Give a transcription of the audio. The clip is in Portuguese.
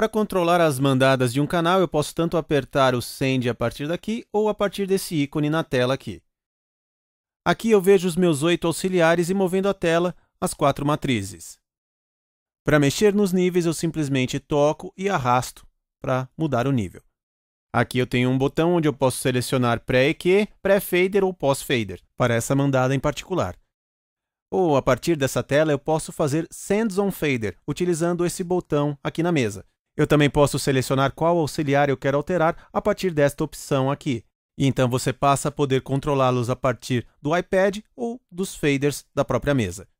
Para controlar as mandadas de um canal, eu posso tanto apertar o Send a partir daqui ou a partir desse ícone na tela aqui. Aqui eu vejo os meus oito auxiliares e movendo a tela, as quatro matrizes. Para mexer nos níveis, eu simplesmente toco e arrasto para mudar o nível. Aqui eu tenho um botão onde eu posso selecionar pré-EQ, pré-fader ou pós-fader, para essa mandada em particular. Ou, a partir dessa tela, eu posso fazer Sends on Fader, utilizando esse botão aqui na mesa. Eu também posso selecionar qual auxiliar eu quero alterar a partir desta opção aqui. E então você passa a poder controlá-los a partir do iPad ou dos faders da própria mesa.